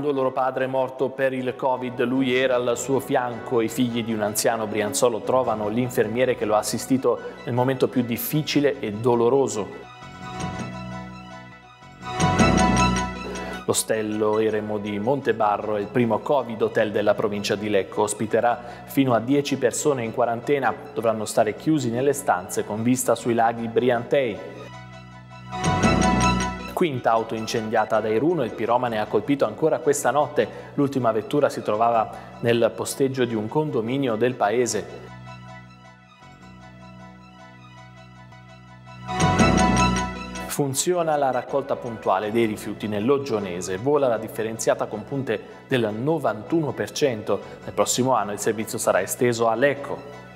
Quando loro padre è morto per il Covid, lui era al suo fianco e i figli di un anziano brianzolo trovano l'infermiere che lo ha assistito nel momento più difficile e doloroso L'ostello Eremo di Montebarro è il primo Covid hotel della provincia di Lecco. Ospiterà fino a 10 persone in quarantena. Dovranno stare chiusi nelle stanze con vista sui laghi Briantei. Quinta auto incendiata da Airuno, il piromane ha colpito ancora questa notte. L'ultima vettura si trovava nel posteggio di un condominio del paese. Funziona la raccolta puntuale dei rifiuti nell'Ogionese, vola la differenziata con punte del 91%. Nel prossimo anno il servizio sarà esteso all'Ecco.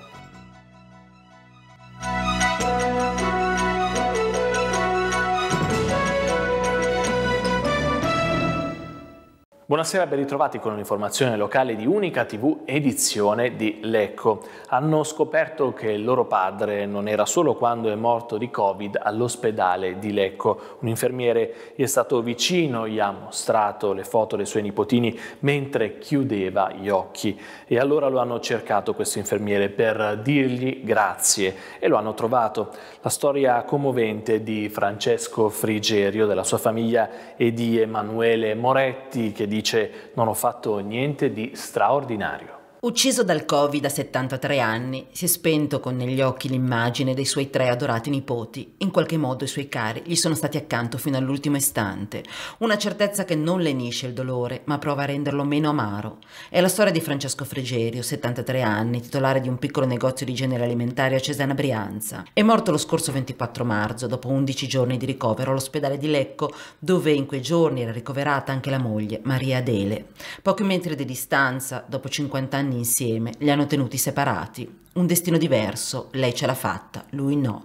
Buonasera, ben ritrovati con un'informazione locale di Unica TV edizione di Lecco. Hanno scoperto che il loro padre non era solo quando è morto di Covid all'ospedale di Lecco. Un infermiere gli è stato vicino, gli ha mostrato le foto dei suoi nipotini mentre chiudeva gli occhi e allora lo hanno cercato questo infermiere per dirgli grazie e lo hanno trovato. La storia commovente di Francesco Frigerio, della sua famiglia e di Emanuele Moretti che di dice non ho fatto niente di straordinario. Ucciso dal Covid a 73 anni, si è spento con negli occhi l'immagine dei suoi tre adorati nipoti. In qualche modo i suoi cari gli sono stati accanto fino all'ultimo istante. Una certezza che non lenisce il dolore, ma prova a renderlo meno amaro. È la storia di Francesco Fregerio, 73 anni, titolare di un piccolo negozio di genere alimentare a Cesena Brianza. È morto lo scorso 24 marzo, dopo 11 giorni di ricovero all'ospedale di Lecco, dove in quei giorni era ricoverata anche la moglie, Maria Adele. Pochi metri di distanza, dopo 50 anni anni insieme, li hanno tenuti separati. Un destino diverso, lei ce l'ha fatta, lui no.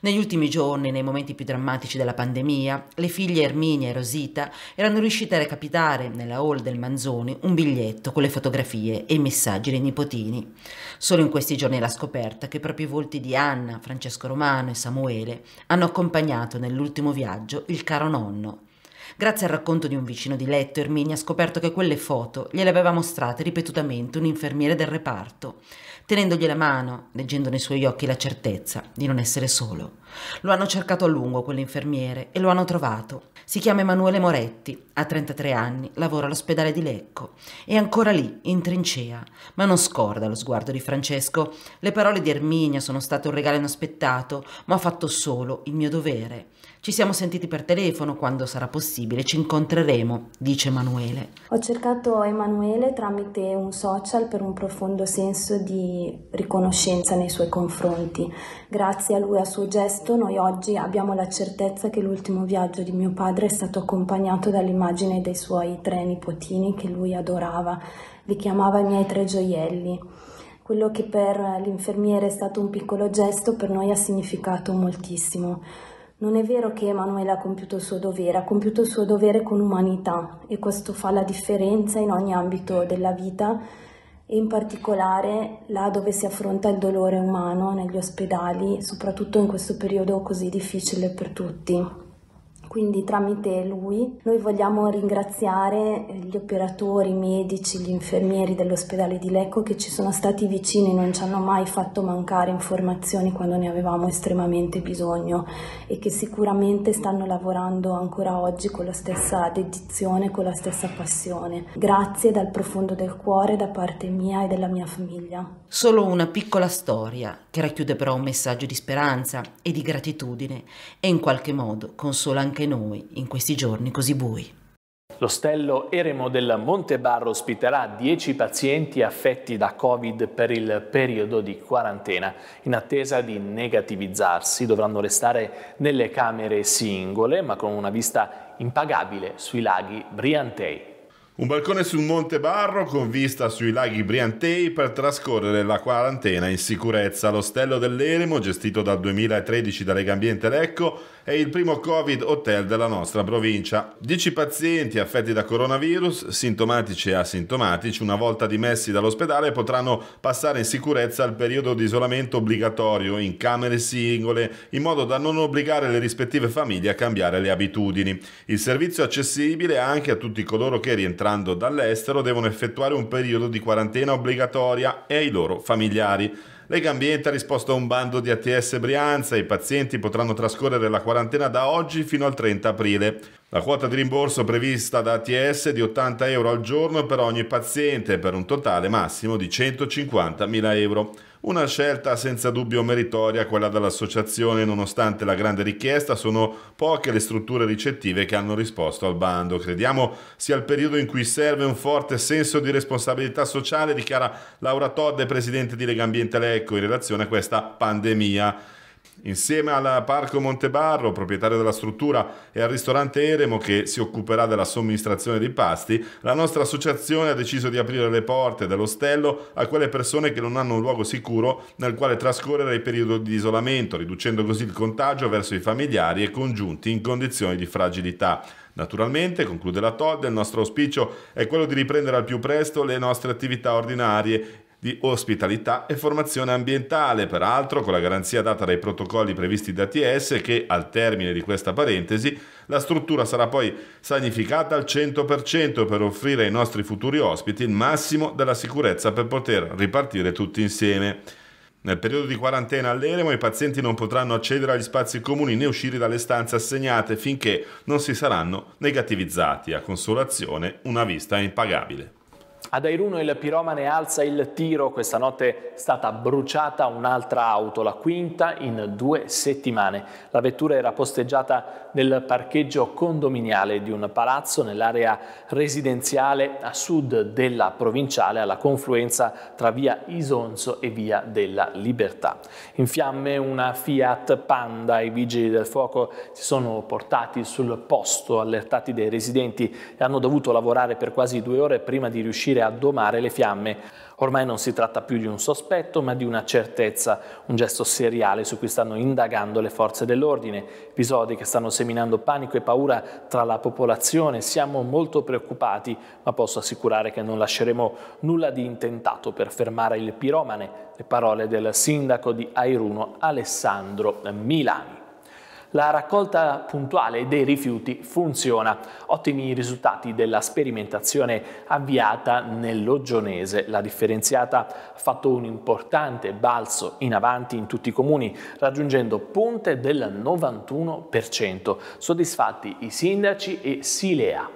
Negli ultimi giorni, nei momenti più drammatici della pandemia, le figlie Erminia e Rosita erano riuscite a recapitare nella hall del Manzoni un biglietto con le fotografie e i messaggi dei nipotini. Solo in questi giorni la scoperta che proprio i volti di Anna, Francesco Romano e Samuele hanno accompagnato nell'ultimo viaggio il caro nonno. Grazie al racconto di un vicino di letto, Erminia ha scoperto che quelle foto gliele aveva mostrate ripetutamente un infermiere del reparto, tenendogli la mano, leggendo nei suoi occhi la certezza di non essere solo. Lo hanno cercato a lungo quell'infermiere e lo hanno trovato. Si chiama Emanuele Moretti, ha 33 anni, lavora all'ospedale di Lecco. È ancora lì, in trincea, ma non scorda lo sguardo di Francesco. Le parole di Erminia sono state un regalo inaspettato, ma ho fatto solo il mio dovere. Ci siamo sentiti per telefono quando sarà possibile, ci incontreremo, dice Emanuele. Ho cercato Emanuele tramite un social per un profondo senso di riconoscenza nei suoi confronti. Grazie a lui e al suo gesto noi oggi abbiamo la certezza che l'ultimo viaggio di mio padre è stato accompagnato dall'immagine dei suoi tre nipotini che lui adorava, li chiamava i miei tre gioielli. Quello che per l'infermiere è stato un piccolo gesto per noi ha significato moltissimo. Non è vero che Emanuele ha compiuto il suo dovere, ha compiuto il suo dovere con umanità e questo fa la differenza in ogni ambito della vita e in particolare là dove si affronta il dolore umano negli ospedali, soprattutto in questo periodo così difficile per tutti. Quindi tramite lui noi vogliamo ringraziare gli operatori, i medici, gli infermieri dell'ospedale di Lecco che ci sono stati vicini, e non ci hanno mai fatto mancare informazioni quando ne avevamo estremamente bisogno e che sicuramente stanno lavorando ancora oggi con la stessa dedizione, con la stessa passione. Grazie dal profondo del cuore da parte mia e della mia famiglia. Solo una piccola storia che racchiude però un messaggio di speranza e di gratitudine e in qualche modo consola anche noi in questi giorni così bui. L'ostello Eremo del Monte Barro ospiterà 10 pazienti affetti da Covid per il periodo di quarantena. In attesa di negativizzarsi dovranno restare nelle camere singole ma con una vista impagabile sui laghi Briantei. Un balcone sul Monte Barro con vista sui laghi Briantei per trascorrere la quarantena in sicurezza. L'ostello dell'Eremo, gestito dal 2013 da Legambiente Lecco, è il primo Covid hotel della nostra provincia. Dieci pazienti affetti da coronavirus, sintomatici e asintomatici, una volta dimessi dall'ospedale potranno passare in sicurezza il periodo di isolamento obbligatorio in camere singole, in modo da non obbligare le rispettive famiglie a cambiare le abitudini. Il servizio è accessibile anche a tutti coloro che rientrano entrando dall'estero devono effettuare un periodo di quarantena obbligatoria e ai loro familiari. Lega Ambiente ha risposto a un bando di ATS Brianza, e i pazienti potranno trascorrere la quarantena da oggi fino al 30 aprile. La quota di rimborso prevista da ATS è di 80 euro al giorno per ogni paziente per un totale massimo di 150.000 euro. Una scelta senza dubbio meritoria quella dell'associazione, nonostante la grande richiesta sono poche le strutture ricettive che hanno risposto al bando. Crediamo sia il periodo in cui serve un forte senso di responsabilità sociale, dichiara Laura Todde, presidente di Lega Ambiente Lecco, in relazione a questa pandemia. Insieme al Parco Montebarro, proprietario della struttura, e al ristorante Eremo che si occuperà della somministrazione dei pasti, la nostra associazione ha deciso di aprire le porte dell'ostello a quelle persone che non hanno un luogo sicuro nel quale trascorrere il periodo di isolamento, riducendo così il contagio verso i familiari e congiunti in condizioni di fragilità. Naturalmente, conclude la Todd, il nostro auspicio è quello di riprendere al più presto le nostre attività ordinarie di ospitalità e formazione ambientale, peraltro con la garanzia data dai protocolli previsti da TS che al termine di questa parentesi la struttura sarà poi sanificata al 100% per offrire ai nostri futuri ospiti il massimo della sicurezza per poter ripartire tutti insieme. Nel periodo di quarantena all'eremo i pazienti non potranno accedere agli spazi comuni né uscire dalle stanze assegnate finché non si saranno negativizzati. A consolazione una vista impagabile. Ad Airuno il piromane alza il tiro, questa notte è stata bruciata un'altra auto, la quinta in due settimane. La vettura era posteggiata nel parcheggio condominiale di un palazzo nell'area residenziale a sud della provinciale alla confluenza tra via Isonzo e via della Libertà. In fiamme una Fiat Panda, i vigili del fuoco si sono portati sul posto allertati dai residenti e hanno dovuto lavorare per quasi due ore prima di riuscire riuscire a domare le fiamme. Ormai non si tratta più di un sospetto, ma di una certezza, un gesto seriale su cui stanno indagando le forze dell'ordine, episodi che stanno seminando panico e paura tra la popolazione. Siamo molto preoccupati, ma posso assicurare che non lasceremo nulla di intentato per fermare il piromane. Le parole del sindaco di Airuno, Alessandro Milani. La raccolta puntuale dei rifiuti funziona. Ottimi risultati della sperimentazione avviata nell'Ogionese. La differenziata ha fatto un importante balzo in avanti in tutti i comuni, raggiungendo punte del 91%. Soddisfatti i sindaci e Silea.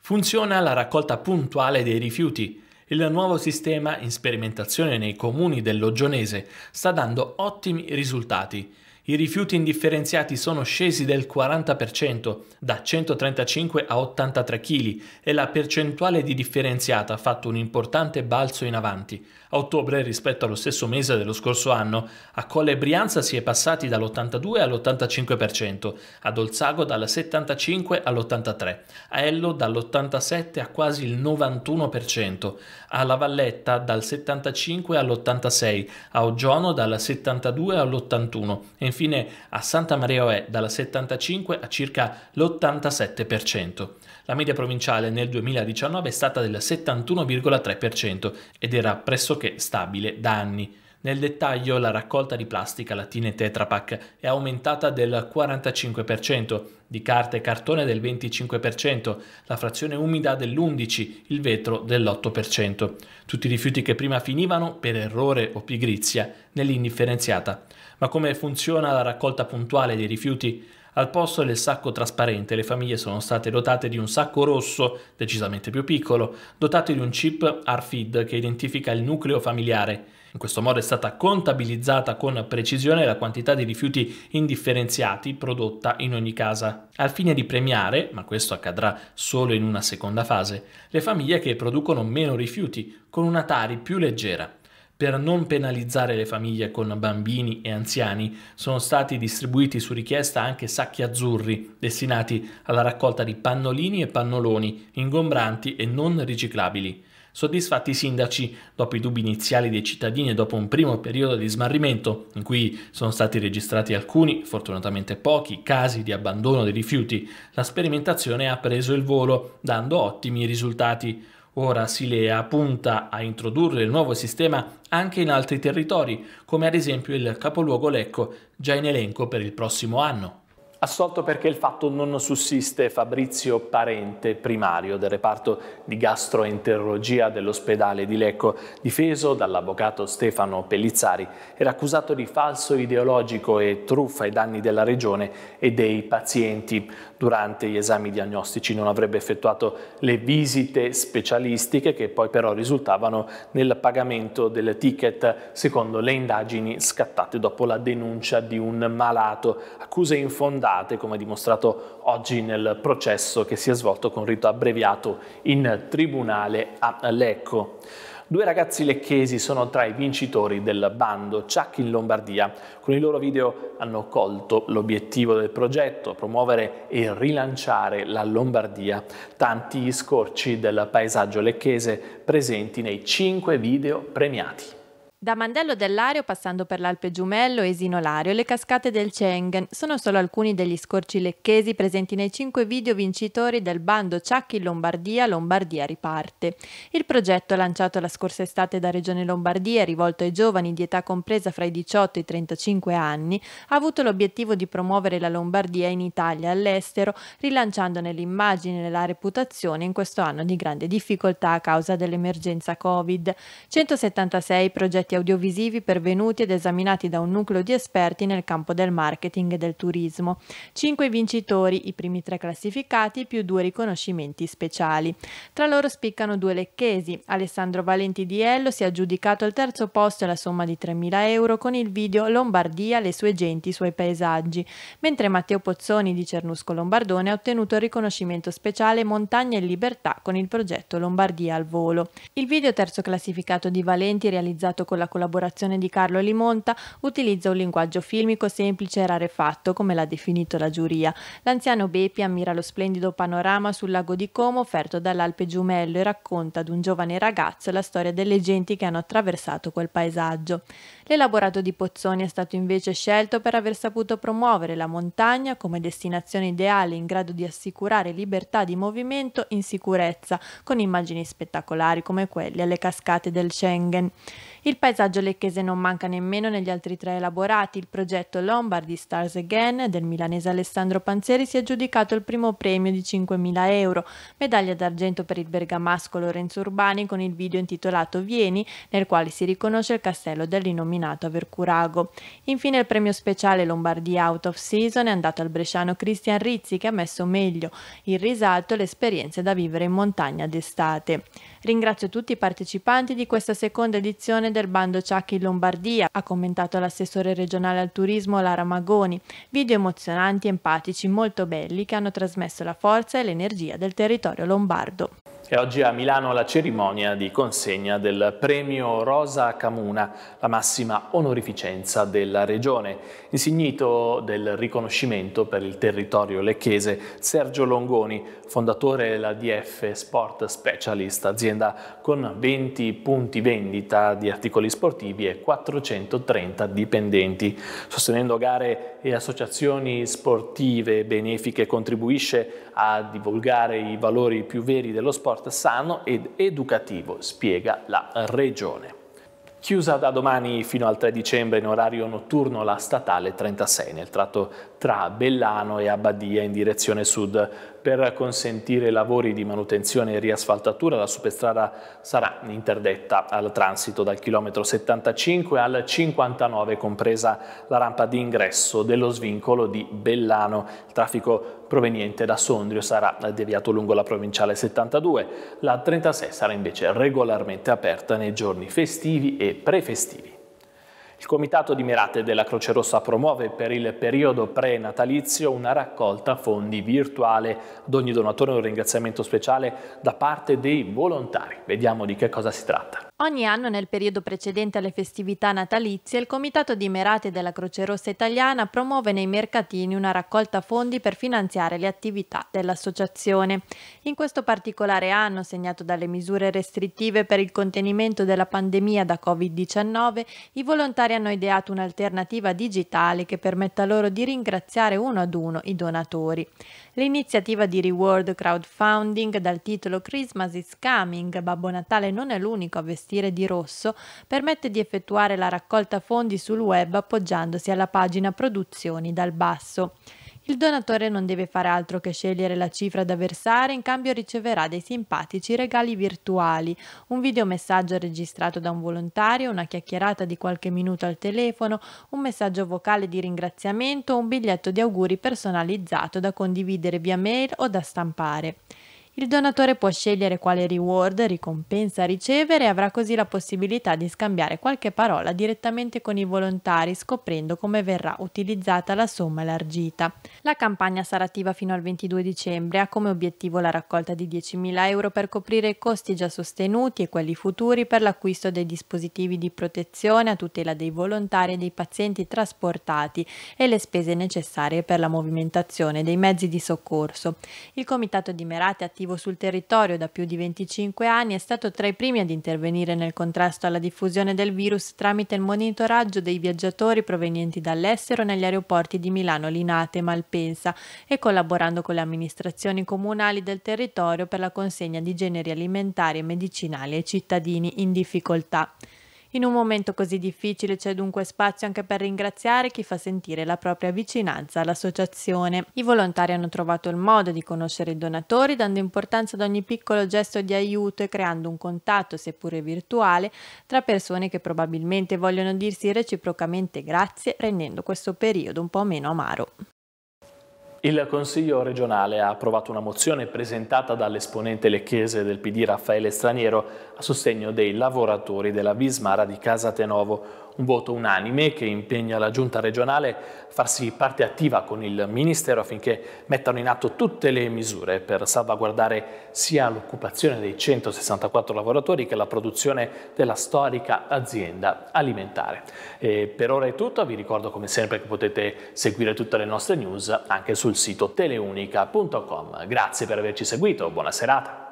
Funziona la raccolta puntuale dei rifiuti. Il nuovo sistema in sperimentazione nei comuni dell'Ogionese sta dando ottimi risultati. I rifiuti indifferenziati sono scesi del 40%, da 135 a 83 kg, e la percentuale di differenziata ha fatto un importante balzo in avanti. A ottobre, rispetto allo stesso mese dello scorso anno, a Colle Brianza si è passati dall'82 all'85%, ad Olzago dal 75 all'83, a Ello dall'87 a quasi il 91%, alla Valletta dal 75 all'86, a Oggiono dal 72 all'81 e fine a Santa Maria Oe dal 75 a circa l'87%. La media provinciale nel 2019 è stata del 71,3% ed era pressoché stabile da anni. Nel dettaglio la raccolta di plastica latina e tetrapack è aumentata del 45%, di carta e cartone del 25%, la frazione umida dell'11%, il vetro dell'8%. Tutti i rifiuti che prima finivano, per errore o pigrizia, nell'indifferenziata ma come funziona la raccolta puntuale dei rifiuti al posto del sacco trasparente le famiglie sono state dotate di un sacco rosso, decisamente più piccolo, dotato di un chip RFID che identifica il nucleo familiare. In questo modo è stata contabilizzata con precisione la quantità di rifiuti indifferenziati prodotta in ogni casa, al fine di premiare, ma questo accadrà solo in una seconda fase, le famiglie che producono meno rifiuti, con una tari più leggera per non penalizzare le famiglie con bambini e anziani, sono stati distribuiti su richiesta anche sacchi azzurri destinati alla raccolta di pannolini e pannoloni ingombranti e non riciclabili. Soddisfatti i sindaci, dopo i dubbi iniziali dei cittadini e dopo un primo periodo di smarrimento, in cui sono stati registrati alcuni, fortunatamente pochi, casi di abbandono dei rifiuti, la sperimentazione ha preso il volo, dando ottimi risultati. Ora Silea punta a introdurre il nuovo sistema anche in altri territori, come ad esempio il capoluogo Lecco, già in elenco per il prossimo anno. Assolto perché il fatto non sussiste Fabrizio Parente, primario del reparto di gastroenterologia dell'ospedale di Lecco, difeso dall'avvocato Stefano Pellizzari, era accusato di falso ideologico e truffa ai danni della regione e dei pazienti durante gli esami diagnostici, non avrebbe effettuato le visite specialistiche che poi però risultavano nel pagamento del ticket secondo le indagini scattate dopo la denuncia di un malato. Accuse infondate, come dimostrato oggi nel processo che si è svolto con rito abbreviato in tribunale a Lecco. Due ragazzi lecchesi sono tra i vincitori del bando Chuck in Lombardia. Con i loro video hanno colto l'obiettivo del progetto, promuovere e rilanciare la Lombardia. Tanti scorci del paesaggio lecchese presenti nei cinque video premiati. Da Mandello dell'Ario, passando per l'Alpe Giumello, e Lario e le cascate del Chengen sono solo alcuni degli scorci lecchesi presenti nei cinque video vincitori del bando Ciacchi Lombardia Lombardia riparte. Il progetto lanciato la scorsa estate da Regione Lombardia e rivolto ai giovani di età compresa fra i 18 e i 35 anni ha avuto l'obiettivo di promuovere la Lombardia in Italia e all'estero, rilanciandone l'immagine e la reputazione in questo anno di grande difficoltà a causa dell'emergenza Covid. 176 progetti audiovisivi pervenuti ed esaminati da un nucleo di esperti nel campo del marketing e del turismo. Cinque vincitori, i primi tre classificati, più due riconoscimenti speciali. Tra loro spiccano due lecchesi. Alessandro Valenti di Ello si è aggiudicato il terzo posto e la somma di 3.000 euro con il video Lombardia, le sue genti, i suoi paesaggi, mentre Matteo Pozzoni di Cernusco Lombardone ha ottenuto il riconoscimento speciale Montagne e Libertà con il progetto Lombardia al volo. Il video terzo classificato di Valenti realizzato con con la collaborazione di Carlo Limonta, utilizza un linguaggio filmico semplice e rarefatto, come l'ha definito la giuria. L'anziano Bepi ammira lo splendido panorama sul lago di Como offerto dall'Alpe Giumello e racconta ad un giovane ragazzo la storia delle genti che hanno attraversato quel paesaggio. L'elaborato di Pozzoni è stato invece scelto per aver saputo promuovere la montagna come destinazione ideale in grado di assicurare libertà di movimento in sicurezza, con immagini spettacolari come quelle alle cascate del Schengen. Il paesaggio lecchese non manca nemmeno negli altri tre elaborati. Il progetto Lombardy Stars Again del milanese Alessandro Panzeri si è aggiudicato il primo premio di 5.000 euro, medaglia d'argento per il bergamasco Lorenzo Urbani con il video intitolato Vieni, nel quale si riconosce il castello dell'innominato Avercurago. Infine il premio speciale Lombardy Out of Season è andato al bresciano Cristian Rizzi che ha messo meglio in risalto le esperienze da vivere in montagna d'estate. Ringrazio tutti i partecipanti di questa seconda edizione del bando Ciacchi in Lombardia, ha commentato l'assessore regionale al turismo Lara Magoni. Video emozionanti, empatici, molto belli che hanno trasmesso la forza e l'energia del territorio lombardo. E oggi a Milano la cerimonia di consegna del premio Rosa Camuna, la massima onorificenza della regione. Insignito del riconoscimento per il territorio lecchese Sergio Longoni, fondatore della DF Sport Specialist, azienda con 20 punti vendita di articoli sportivi e 430 dipendenti. Sostenendo gare e associazioni sportive benefiche contribuisce a divulgare i valori più veri dello sport sano ed educativo, spiega la Regione. Chiusa da domani fino al 3 dicembre in orario notturno la statale 36 nel tratto tra Bellano e Abbadia in direzione sud. Per consentire lavori di manutenzione e riasfaltatura la superstrada sarà interdetta al transito dal chilometro 75 al 59, compresa la rampa di ingresso dello svincolo di Bellano. Il traffico proveniente da Sondrio sarà deviato lungo la provinciale 72, la 36 sarà invece regolarmente aperta nei giorni festivi e prefestivi. Il Comitato di Mirate della Croce Rossa promuove per il periodo pre-natalizio una raccolta fondi virtuale. Ad ogni donatore un ringraziamento speciale da parte dei volontari. Vediamo di che cosa si tratta. Ogni anno nel periodo precedente alle festività natalizie il Comitato di Merate della Croce Rossa Italiana promuove nei mercatini una raccolta fondi per finanziare le attività dell'associazione. In questo particolare anno, segnato dalle misure restrittive per il contenimento della pandemia da Covid-19, i volontari hanno ideato un'alternativa digitale che permetta loro di ringraziare uno ad uno i donatori. L'iniziativa di reward crowdfunding dal titolo Christmas is Coming, Babbo Natale non è l'unico a vestire di rosso, permette di effettuare la raccolta fondi sul web appoggiandosi alla pagina Produzioni dal basso. Il donatore non deve fare altro che scegliere la cifra da versare, in cambio riceverà dei simpatici regali virtuali, un videomessaggio registrato da un volontario, una chiacchierata di qualche minuto al telefono, un messaggio vocale di ringraziamento, o un biglietto di auguri personalizzato da condividere via mail o da stampare. Il donatore può scegliere quale reward, ricompensa ricevere e avrà così la possibilità di scambiare qualche parola direttamente con i volontari scoprendo come verrà utilizzata la somma elargita. La campagna sarà attiva fino al 22 dicembre, e ha come obiettivo la raccolta di 10.000 euro per coprire i costi già sostenuti e quelli futuri per l'acquisto dei dispositivi di protezione a tutela dei volontari e dei pazienti trasportati e le spese necessarie per la movimentazione dei mezzi di soccorso. Il comitato di Merate attiva attivo sul territorio da più di 25 anni, è stato tra i primi ad intervenire nel contrasto alla diffusione del virus tramite il monitoraggio dei viaggiatori provenienti dall'estero negli aeroporti di Milano, Linate e Malpensa e collaborando con le amministrazioni comunali del territorio per la consegna di generi alimentari e medicinali ai cittadini in difficoltà. In un momento così difficile c'è dunque spazio anche per ringraziare chi fa sentire la propria vicinanza all'associazione. I volontari hanno trovato il modo di conoscere i donatori dando importanza ad ogni piccolo gesto di aiuto e creando un contatto, seppure virtuale, tra persone che probabilmente vogliono dirsi reciprocamente grazie rendendo questo periodo un po' meno amaro. Il Consiglio regionale ha approvato una mozione presentata dall'esponente lecchese del PD Raffaele Straniero a sostegno dei lavoratori della Vismara di Casa Tenovo, un voto unanime che impegna la giunta regionale a farsi parte attiva con il Ministero affinché mettano in atto tutte le misure per salvaguardare sia l'occupazione dei 164 lavoratori che la produzione della storica azienda alimentare. E per ora è tutto, vi ricordo come sempre che potete seguire tutte le nostre news anche sul sito teleunica.com. Grazie per averci seguito, buona serata.